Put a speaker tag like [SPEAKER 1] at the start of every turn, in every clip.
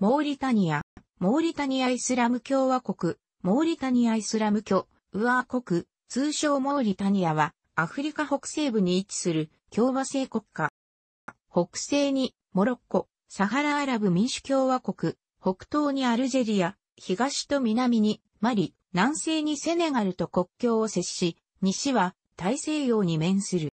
[SPEAKER 1] モーリタニア、モーリタニアイスラム共和国、モーリタニアイスラム共和国、通称モーリタニアは、アフリカ北西部に位置する共和制国家。北西にモロッコ、サハラアラブ民主共和国、北東にアルジェリア、東と南にマリ、南西にセネガルと国境を接し、西は大西洋に面する。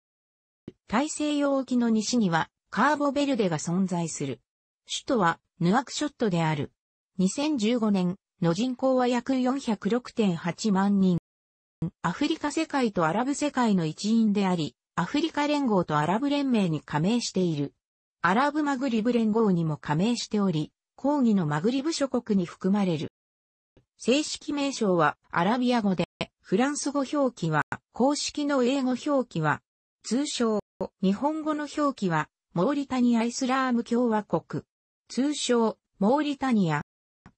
[SPEAKER 1] 大西洋沖の西にはカーボベルデが存在する。首都はヌアクショットである。2015年の人口は約406.8万人。アフリカ世界とアラブ世界の一員であり、アフリカ連合とアラブ連盟に加盟している。アラブマグリブ連合にも加盟しており、抗議のマグリブ諸国に含まれる。正式名称はアラビア語で、フランス語表記は、公式の英語表記は、通称、日本語の表記は、モーリタニア・イスラーム共和国。通称、モーリタニア。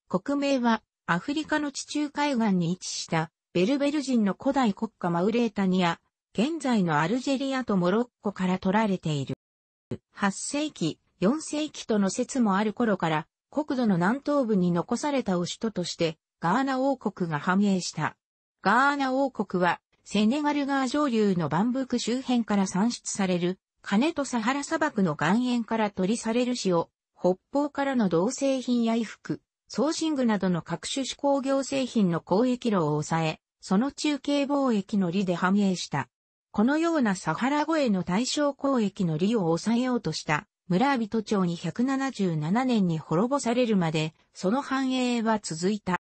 [SPEAKER 1] 国名は、アフリカの地中海岸に位置した、ベルベル人の古代国家マウレータニア、現在のアルジェリアとモロッコから取られている。8世紀、4世紀との説もある頃から、国土の南東部に残された首都として、ガーナ王国が繁栄した。ガーナ王国は、セネガル川上流のバンブク周辺から産出される、カネとサハラ砂漠の岩塩から取りされる塩、北方からの銅製品や衣服、送信具などの各種手工業製品の交易路を抑え、その中継貿易の利で繁栄した。このようなサハラ越えの対象交易の利を抑えようとした、村人町に177年に滅ぼされるまで、その繁栄は続いた。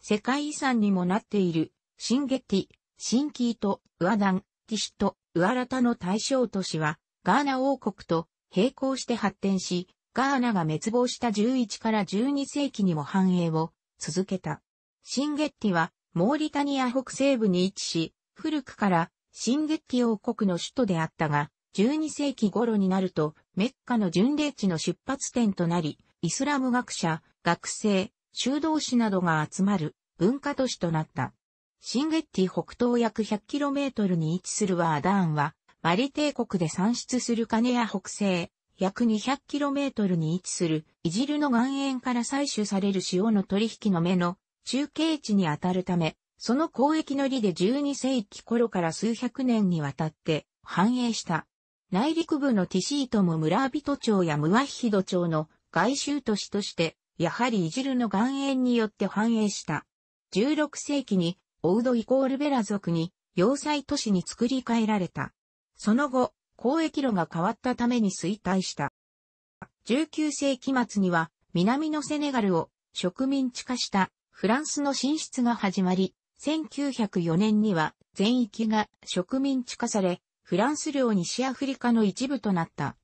[SPEAKER 1] 世界遺産にもなっている、新月ティ、新キート、ウアダン、ティシュト、ウアラタの対象都市は、ガーナ王国と並行して発展し、ガーナが滅亡した11から12世紀にも繁栄を続けた。シンゲッティは、モーリタニア北西部に位置し、古くからシンゲッティ王国の首都であったが、12世紀頃になると、メッカの巡礼地の出発点となり、イスラム学者、学生、修道士などが集まる文化都市となった。シンゲッティ北東約 100km に位置するワーダーンは、マリ帝国で産出するカネア北西、約 200km に位置する、いじるの岩塩から採取される塩の取引の目の中継地にあたるため、その交易の利で12世紀頃から数百年にわたって繁栄した。内陸部のティシートも村人町やムワヒヒド町の外周都市として、やはりいじるの岩塩によって繁栄した。16世紀に、オウドイコールベラ族に、要塞都市に作り変えられた。その後、交易路が変わったために衰退した。19世紀末には南のセネガルを植民地化したフランスの進出が始まり、1904年には全域が植民地化され、フランス領西アフリカの一部となった。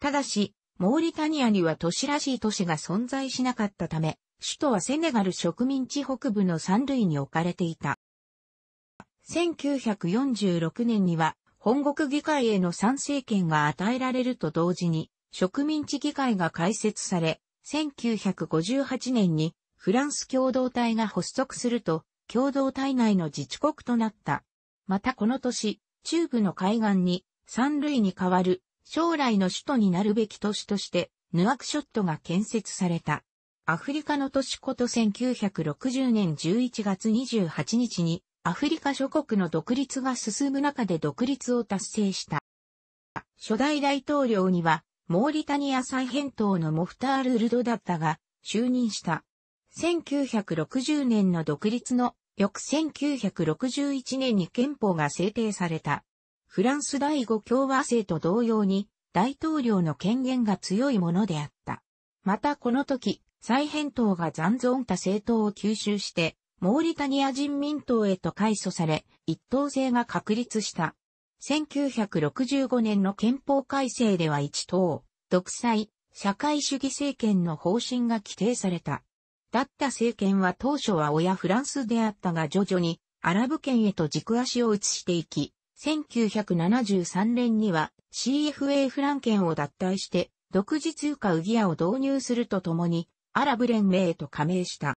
[SPEAKER 1] ただし、モーリタニアには都市らしい都市が存在しなかったため、首都はセネガル植民地北部の三類に置かれていた。1946年には本国議会への参政権が与えられると同時に、植民地議会が開設され、1958年にフランス共同体が発足すると、共同体内の自治国となった。またこの年、中部の海岸に、三類に代わる、将来の首都になるべき都市として、ヌアクショットが建設された。アフリカの都市こと1960年11月28日に、アフリカ諸国の独立が進む中で独立を達成した。初代大統領には、モーリタニア再返答のモフタール・ルドだったが、就任した。1960年の独立の翌1961年に憲法が制定された。フランス第五共和制と同様に、大統領の権限が強いものであった。またこの時、再返答が残存た政党を吸収して、モーリタニア人民党へと改組され、一党制が確立した。1965年の憲法改正では一党、独裁、社会主義政権の方針が規定された。だった政権は当初は親フランスであったが徐々にアラブ圏へと軸足を移していき、1973年には CFA フラン圏を脱退して独自通貨ウギアを導入するとともにアラブ連盟へと加盟した。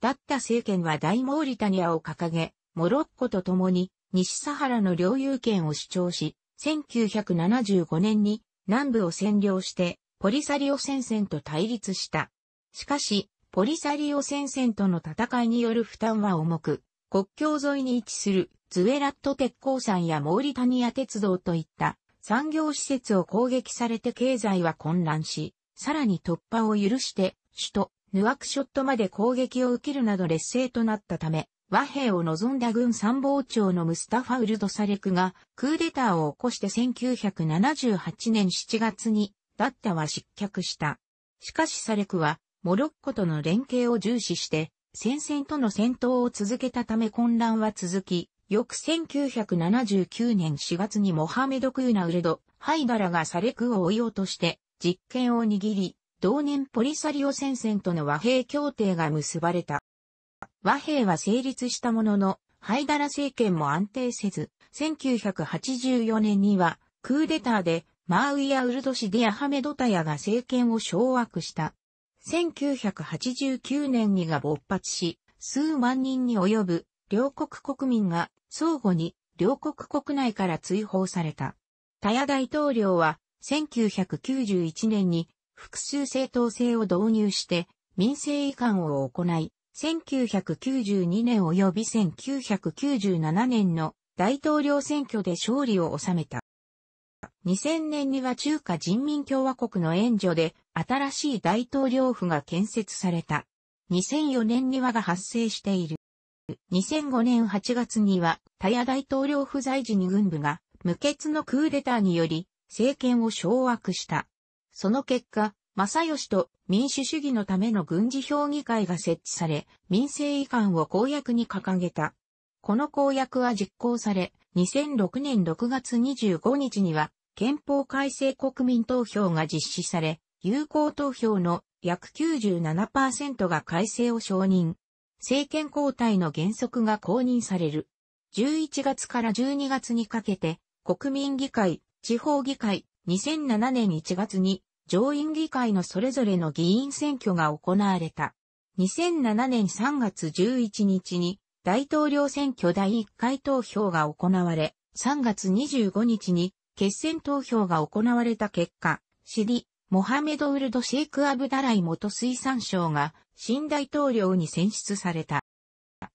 [SPEAKER 1] だった政権は大モーリタニアを掲げ、モロッコと共に西サハラの領有権を主張し、1975年に南部を占領してポリサリオ戦線と対立した。しかし、ポリサリオ戦線との戦いによる負担は重く、国境沿いに位置するズエラット鉄鋼山やモーリタニア鉄道といった産業施設を攻撃されて経済は混乱し、さらに突破を許して首都ヌアクショットまで攻撃を受けるなど劣勢となったため、和平を望んだ軍参謀長のムスタファ・ウルドサレクがクーデターを起こして1978年7月にダッタは失脚した。しかしサレクはモロッコとの連携を重視して戦線との戦闘を続けたため混乱は続き、翌1979年4月にモハメド・クーナ・ウルド、ハイダラがサレクを追い落として実権を握り、同年ポリサリオ戦線との和平協定が結ばれた。和平は成立したものの、ハイダラ政権も安定せず、1984年には、クーデターで、マーウィア・ウルドシ・ディアハメドタヤが政権を掌握した。1989年にが勃発し、数万人に及ぶ両国国民が相互に両国国内から追放された。タヤ大統領は1991年に複数政党制を導入して、民政移管を行い、1992年及び1997年の大統領選挙で勝利を収めた。2000年には中華人民共和国の援助で新しい大統領府が建設された。2004年にはが発生している。2005年8月には、タヤ大統領府在時に軍部が無血のクーデターにより政権を掌握した。その結果、正義と民主主義のための軍事評議会が設置され、民政移管を公約に掲げた。この公約は実行され、2006年6月25日には、憲法改正国民投票が実施され、有効投票の約97%が改正を承認。政権交代の原則が公認される。11月から12月にかけて、国民議会、地方議会、2007年1月に上院議会のそれぞれの議員選挙が行われた。2007年3月11日に大統領選挙第1回投票が行われ、3月25日に決選投票が行われた結果、シリ、モハメド・ウルド・シェイク・アブダライ元水産省が新大統領に選出された。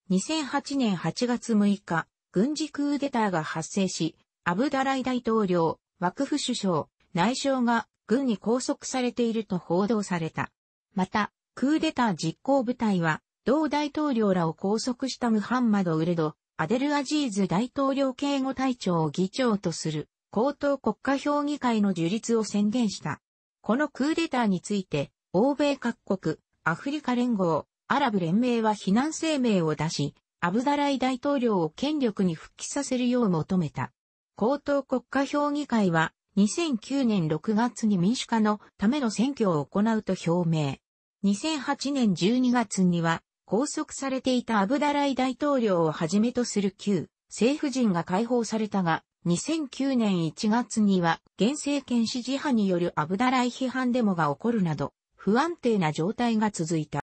[SPEAKER 1] 2008年8月6日、軍事クーデターが発生し、アブダライ大統領、w 府首相、内相が軍に拘束されていると報道された。また、クーデター実行部隊は、同大統領らを拘束したムハンマド・ウルド、アデルアジーズ大統領警護隊長を議長とする、高等国家評議会の樹立を宣言した。このクーデターについて、欧米各国、アフリカ連合、アラブ連盟は非難声明を出し、アブダライ大統領を権力に復帰させるよう求めた。高等国家評議会は、2009年6月に民主化のための選挙を行うと表明。2008年12月には拘束されていたアブダライ大統領をはじめとする旧政府人が解放されたが、2009年1月には現政権支持派によるアブダライ批判デモが起こるなど、不安定な状態が続いた。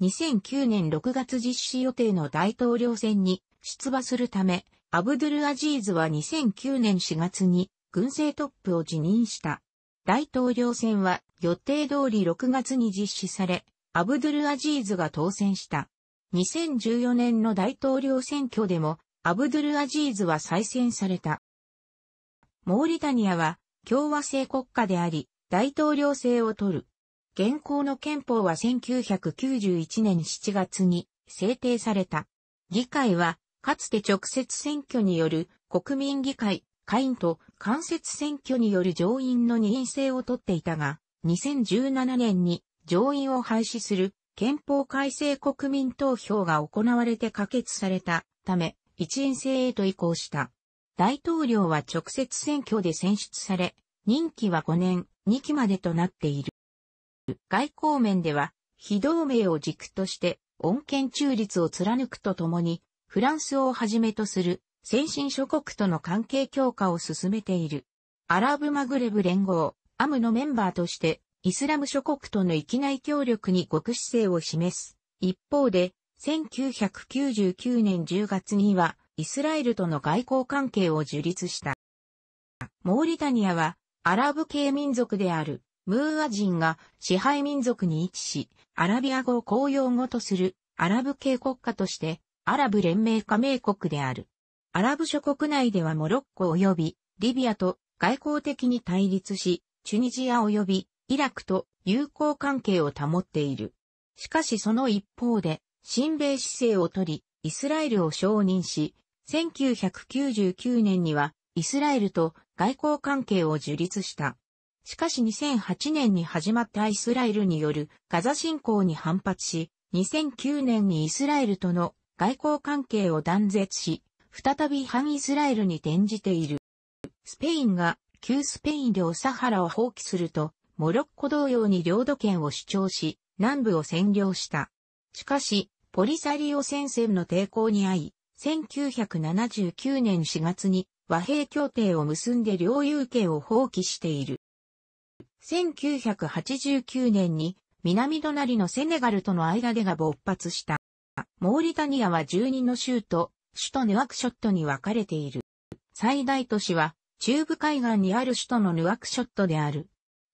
[SPEAKER 1] 2009年6月実施予定の大統領選に出馬するため、アブドゥルアジーズは2009年4月に軍政トップを辞任した。大統領選は予定通り6月に実施され、アブドゥルアジーズが当選した。2014年の大統領選挙でも、アブドゥルアジーズは再選された。モーリタニアは共和制国家であり、大統領制を取る。現行の憲法は1991年7月に制定された。議会は、かつて直接選挙による国民議会、会員と間接選挙による上院の二院制を取っていたが、2017年に上院を廃止する憲法改正国民投票が行われて可決されたため、一院制へと移行した。大統領は直接選挙で選出され、任期は5年、2期までとなっている。外交面では、非同盟を軸として、穏健中立を貫くとともに、フランスをはじめとする先進諸国との関係強化を進めている。アラブマグレブ連合、アムのメンバーとして、イスラム諸国との域内協力に極姿勢を示す。一方で、1999年10月には、イスラエルとの外交関係を樹立した。モーリタニアは、アラブ系民族である、ムーア人が支配民族に位置し、アラビア語を公用語とする、アラブ系国家として、アラブ連盟加盟国である。アラブ諸国内ではモロッコ及びリビアと外交的に対立し、チュニジア及びイラクと友好関係を保っている。しかしその一方で、親米姿勢をとり、イスラエルを承認し、1999年にはイスラエルと外交関係を樹立した。しかし2008年に始まったイスラエルによるガザ侵攻に反発し、2009年にイスラエルとの外交関係を断絶し、再び反イスラエルに転じている。スペインが旧スペイン領サハラを放棄すると、モロッコ同様に領土権を主張し、南部を占領した。しかし、ポリサリオ戦線の抵抗に遭い、1979年4月に和平協定を結んで領有権を放棄している。1989年に南隣のセネガルとの間でが勃発した。モーリタニアは12の州と首都ヌアクショットに分かれている。最大都市は、中部海岸にある首都のヌアクショットである。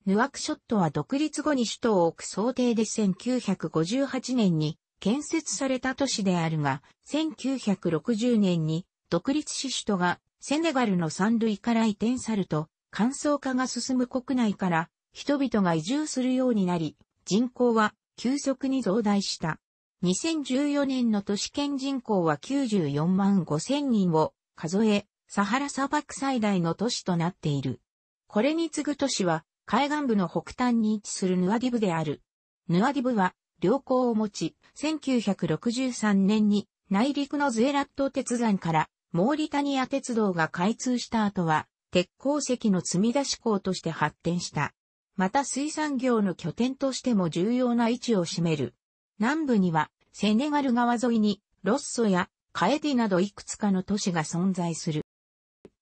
[SPEAKER 1] ヌアクショットは独立後に首都を置く想定で1958年に建設された都市であるが、1960年に独立し首都がセネガルの三類から移転さると、乾燥化が進む国内から人々が移住するようになり、人口は急速に増大した。2014年の都市圏人口は94万5千人を数え、サハラ砂漠最大の都市となっている。これに次ぐ都市は、海岸部の北端に位置するヌアディブである。ヌアディブは、良好を持ち、1963年に内陸のズエラット鉄山からモーリタニア鉄道が開通した後は、鉄鉱石の積み出し港として発展した。また水産業の拠点としても重要な位置を占める。南部にはセネガル川沿いにロッソやカエディなどいくつかの都市が存在する。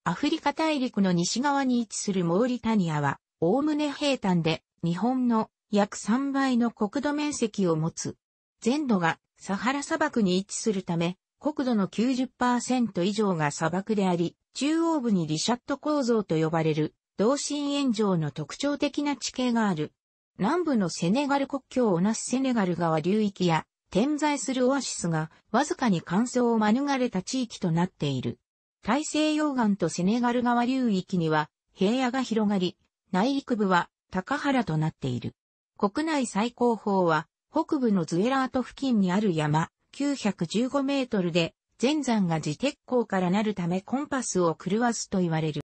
[SPEAKER 1] アフリカ大陸の西側に位置するモーリタニアは、おおむね平坦で、日本の約3倍の国土面積を持つ。全土がサハラ砂漠に位置するため、国土の90%以上が砂漠であり、中央部にリシャット構造と呼ばれる、同心円状の特徴的な地形がある。南部のセネガル国境をなすセネガル川流域や、点在するオアシスが、わずかに乾燥を免れた地域となっている。大西洋岸とセネガル川流域には、平野が広がり、内陸部は、高原となっている。国内最高峰は、北部のズエラート付近にある山、915メートルで、全山が自鉄鋼からなるためコンパスを狂わすと言われる。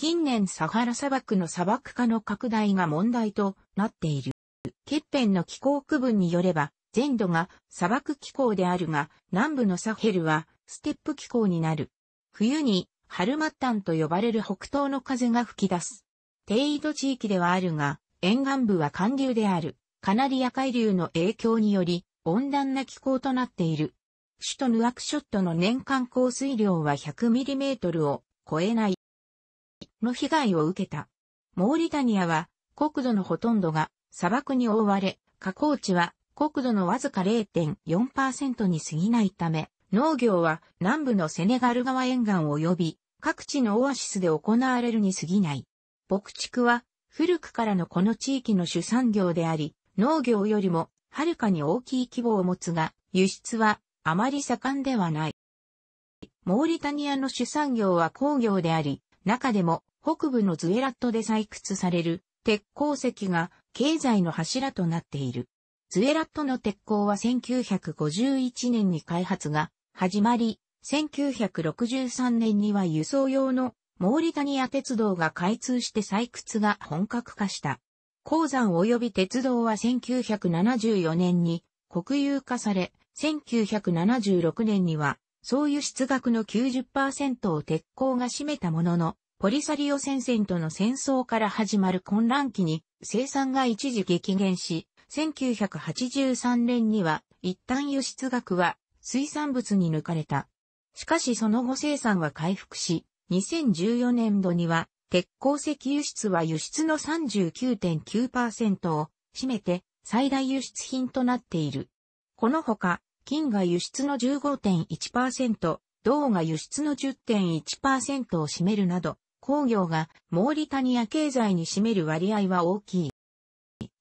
[SPEAKER 1] 近年サハラ砂漠の砂漠化の拡大が問題となっている。欠片の気候区分によれば、全土が砂漠気候であるが、南部のサヘルはステップ気候になる。冬にハルマッタンと呼ばれる北東の風が吹き出す。低緯度地域ではあるが、沿岸部は寒流である、カナリア海流の影響により、温暖な気候となっている。首都ヌアクショットの年間降水量は 100mm を超えない。の被害を受けた。モーリタニアは国土のほとんどが砂漠に覆われ、加工地は国土のわずか0.4%に過ぎないため、農業は南部のセネガル川沿岸及び各地のオアシスで行われるに過ぎない。牧畜は古くからのこの地域の主産業であり、農業よりもはるかに大きい規模を持つが、輸出はあまり盛んではない。モーリタニアの主産業は工業であり、中でも北部のズエラットで採掘される鉄鉱石が経済の柱となっている。ズエラットの鉄鉱は1951年に開発が始まり、1963年には輸送用のモーリタニア鉄道が開通して採掘が本格化した。鉱山及び鉄道は1974年に国有化され、1976年には総輸出額の90%を鉄鋼が占めたものの、ポリサリオ戦線との戦争から始まる混乱期に生産が一時激減し、1983年には一旦輸出額は水産物に抜かれた。しかしその後生産は回復し、2014年度には鉄鉱石輸出は輸出の39.9%を占めて最大輸出品となっている。このほか、金が輸出の15.1%、銅が輸出の10.1%を占めるなど、工業がモーリタニア経済に占める割合は大きい。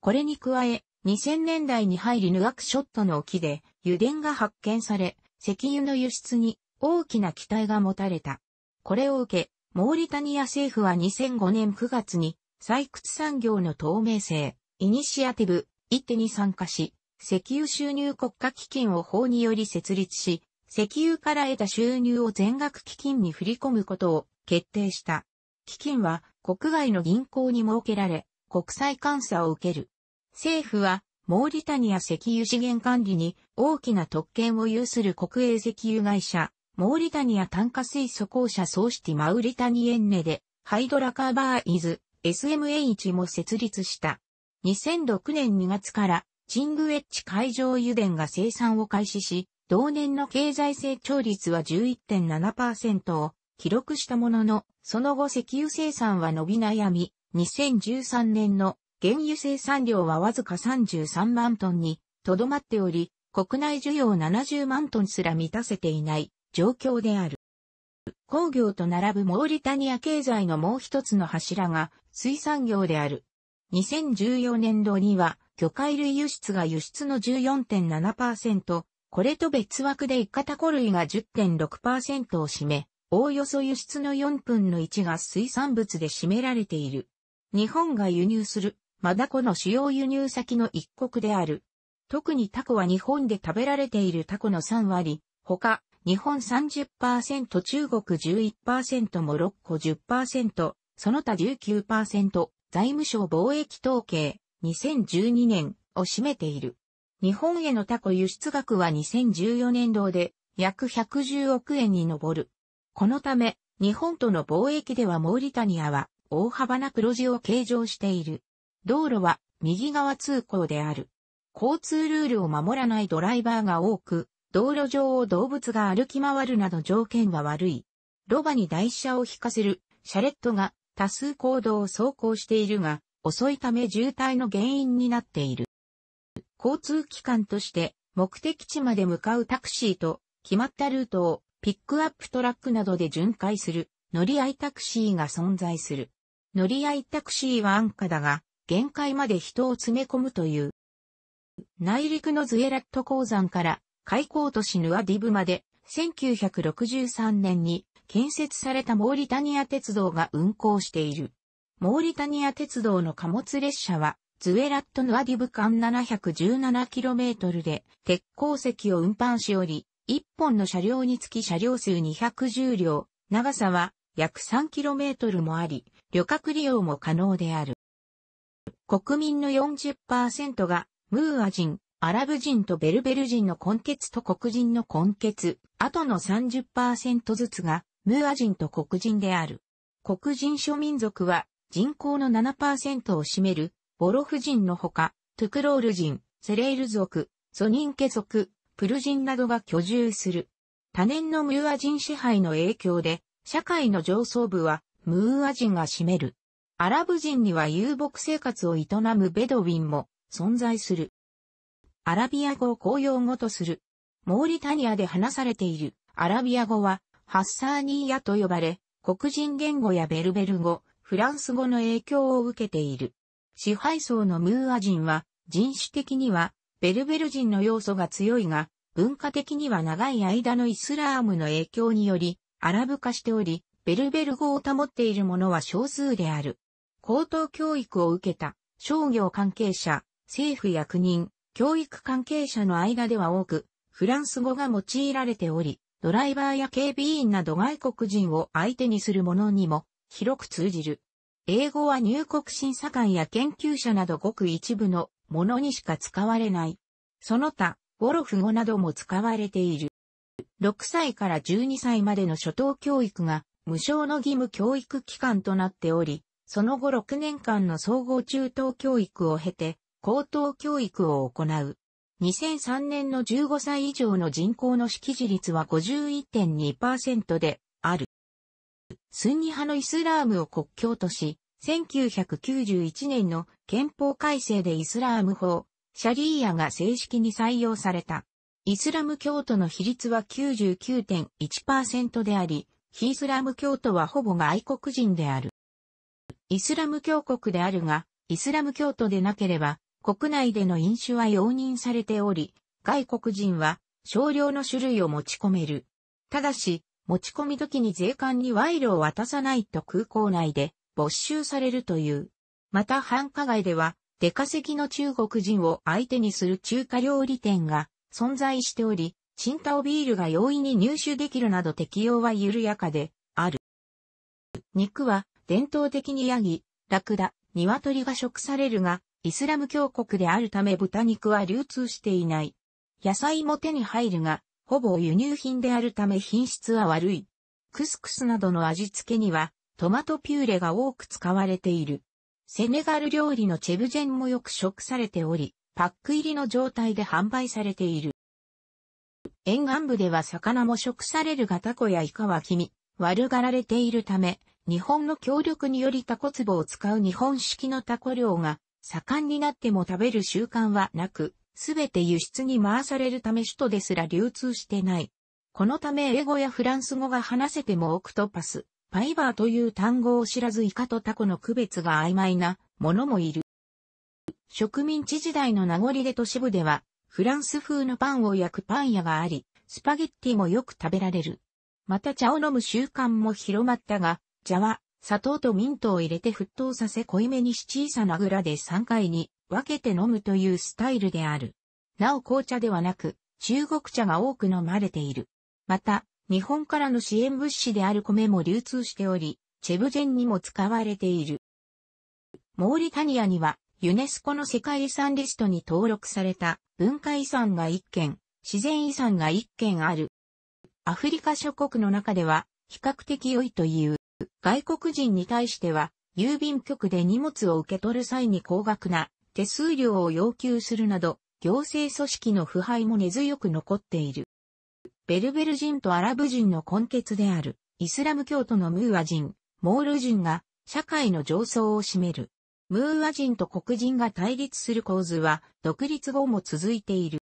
[SPEAKER 1] これに加え、2000年代に入りヌアクショットの沖で油田が発見され、石油の輸出に大きな期待が持たれた。これを受け、モーリタニア政府は2005年9月に採掘産業の透明性、イニシアティブ、一手に参加し、石油収入国家基金を法により設立し、石油から得た収入を全額基金に振り込むことを決定した。基金は国外の銀行に設けられ、国際監査を受ける。政府は、モーリタニア石油資源管理に大きな特権を有する国営石油会社、モーリタニア炭化水素公社総シティマウリタニエンネで、ハイドラカーバーイズ、s m h も設立した。2006年2月から、チングエッチ海上油田が生産を開始し、同年の経済成長率は11.7%を記録したものの、その後石油生産は伸び悩み、2013年の原油生産量はわずか33万トンにとどまっており、国内需要70万トンすら満たせていない状況である。工業と並ぶモーリタニア経済のもう一つの柱が水産業である。2014年度には魚介類輸出が輸出の14.7%、これと別枠でイカタコ類が10.6%を占め、おおよそ輸出の4分の1が水産物で占められている。日本が輸入する、マダコの主要輸入先の一国である。特にタコは日本で食べられているタコの3割、他、日本30%、中国11%、モロッコ10%、その他19%、財務省貿易統計、2012年を占めている。日本へのタコ輸出額は2014年度で約110億円に上る。このため、日本との貿易ではモーリタニアは大幅な黒字を計上している。道路は右側通行である。交通ルールを守らないドライバーが多く、道路上を動物が歩き回るなど条件は悪い。ロバに台車を引かせるシャレットが多数行動を走行しているが、遅いため渋滞の原因になっている。交通機関として目的地まで向かうタクシーと決まったルートをピックアップトラックなどで巡回する乗り合いタクシーが存在する。乗り合いタクシーは安価だが、限界まで人を詰め込むという。内陸のズエラット鉱山から開港都市ヌアディブまで1963年に建設されたモーリタニア鉄道が運行している。モーリタニア鉄道の貨物列車はズエラットヌアディブ間 717km で鉄鉱石を運搬しおり、1本の車両につき車両数210両、長さは約 3km もあり、旅客利用も可能である。国民の40%がムーア人、アラブ人とベルベル人の根血と黒人の根血、あとの30%ずつがムーア人と黒人である。黒人諸民族は人口の7%を占めるボロフ人のほか、トゥクロール人、セレール族、ソニンケ族、プル人などが居住する。多年のムーア人支配の影響で、社会の上層部はムーア人が占める。アラブ人には遊牧生活を営むベドウィンも存在する。アラビア語を公用語とする。モーリタニアで話されているアラビア語はハッサーニーヤと呼ばれ、黒人言語やベルベル語、フランス語の影響を受けている。支配層のムーア人は人種的にはベルベル人の要素が強いが、文化的には長い間のイスラームの影響により、アラブ化しており、ベルベル語を保っている者は少数である。高等教育を受けた商業関係者、政府役人、教育関係者の間では多く、フランス語が用いられており、ドライバーや警備員など外国人を相手にする者にも広く通じる。英語は入国審査官や研究者などごく一部のものにしか使われない。その他、ゴロフ語なども使われている。6歳から12歳までの初等教育が無償の義務教育機関となっており、その後6年間の総合中等教育を経て、高等教育を行う。2003年の15歳以上の人口の識字率は51.2%である。スンニ派のイスラームを国境とし、1991年の憲法改正でイスラーム法、シャリーアが正式に採用された。イスラム教徒の比率は99.1%であり、非イスラム教徒はほぼ外国人である。イスラム教国であるが、イスラム教徒でなければ、国内での飲酒は容認されており、外国人は少量の種類を持ち込める。ただし、持ち込み時に税関に賄賂を渡さないと空港内で没収されるという。また繁華街では、出稼ぎの中国人を相手にする中華料理店が存在しており、チンタオビールが容易に入手できるなど適用は緩やかである。肉は伝統的にヤギ、ラクダ、鶏が食されるが、イスラム教国であるため豚肉は流通していない。野菜も手に入るが、ほぼ輸入品であるため品質は悪い。クスクスなどの味付けにはトマトピューレが多く使われている。セネガル料理のチェブジェンもよく食されており、パック入りの状態で販売されている。沿岸部では魚も食されるがタコやイカは黄身、悪がられているため、日本の協力によりタコ壺を使う日本式のタコ漁が盛んになっても食べる習慣はなく、すべて輸出に回されるため首都ですら流通してない。このため英語やフランス語が話せてもオクトパス、パイバーという単語を知らずイカとタコの区別が曖昧なものもいる。植民地時代の名残で都市部では、フランス風のパンを焼くパン屋があり、スパゲッティもよく食べられる。また茶を飲む習慣も広まったが、茶は砂糖とミントを入れて沸騰させ濃いめにし小さなグラで3回に分けて飲むというスタイルである。なお紅茶ではなく、中国茶が多く飲まれている。また、日本からの支援物資である米も流通しており、チェブジェンにも使われている。モーリタニアには、ユネスコの世界遺産リストに登録された文化遺産が1件、自然遺産が1件ある。アフリカ諸国の中では比較的良いという。外国人に対しては、郵便局で荷物を受け取る際に高額な手数料を要求するなど、行政組織の腐敗も根強く残っている。ベルベル人とアラブ人の根血である、イスラム教徒のムーア人、モール人が、社会の上層を占める。ムーア人と黒人が対立する構図は、独立後も続いている。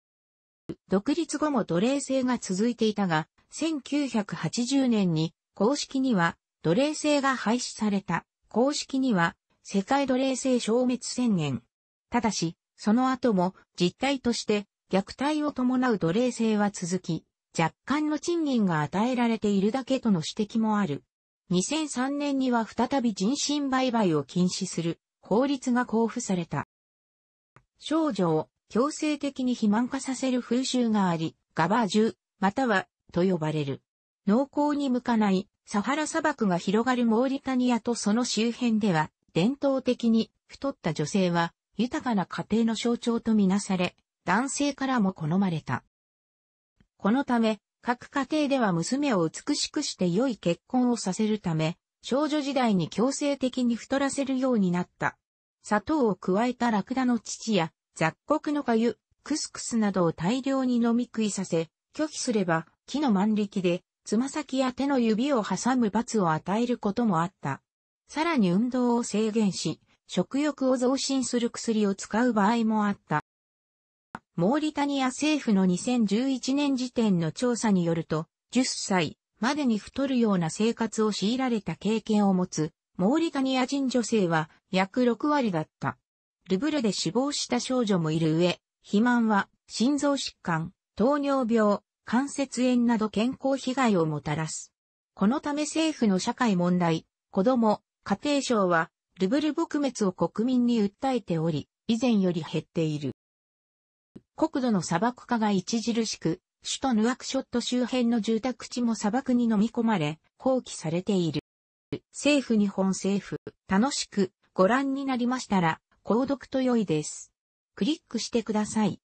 [SPEAKER 1] 独立後も奴隷制が続いていたが、1980年に、公式には、奴隷制が廃止された。公式には、世界奴隷制消滅宣言。ただし、その後も、実態として、虐待を伴う奴隷制は続き、若干の賃金が与えられているだけとの指摘もある。2003年には再び人身売買を禁止する法律が交付された。少女を強制的に肥満化させる風習があり、ガバージュ、または、と呼ばれる。農耕に向かないサハラ砂漠が広がるモーリタニアとその周辺では、伝統的に太った女性は豊かな家庭の象徴とみなされ、男性からも好まれた。このため、各家庭では娘を美しくして良い結婚をさせるため、少女時代に強制的に太らせるようになった。砂糖を加えたラクダの乳や雑穀の粥、クスクスなどを大量に飲み食いさせ、拒否すれば木の万力でつま先や手の指を挟む罰を与えることもあった。さらに運動を制限し、食欲を増進する薬を使う場合もあった。モーリタニア政府の2011年時点の調査によると、10歳までに太るような生活を強いられた経験を持つ、モーリタニア人女性は約6割だった。ルブルで死亡した少女もいる上、肥満は心臓疾患、糖尿病、関節炎など健康被害をもたらす。このため政府の社会問題、子供、家庭省は、ルブル撲滅を国民に訴えており、以前より減っている。国土の砂漠化が著しく、首都ヌアクショット周辺の住宅地も砂漠に飲み込まれ、放棄されている。政府日本政府、楽しくご覧になりましたら、購読と良いです。クリックしてください。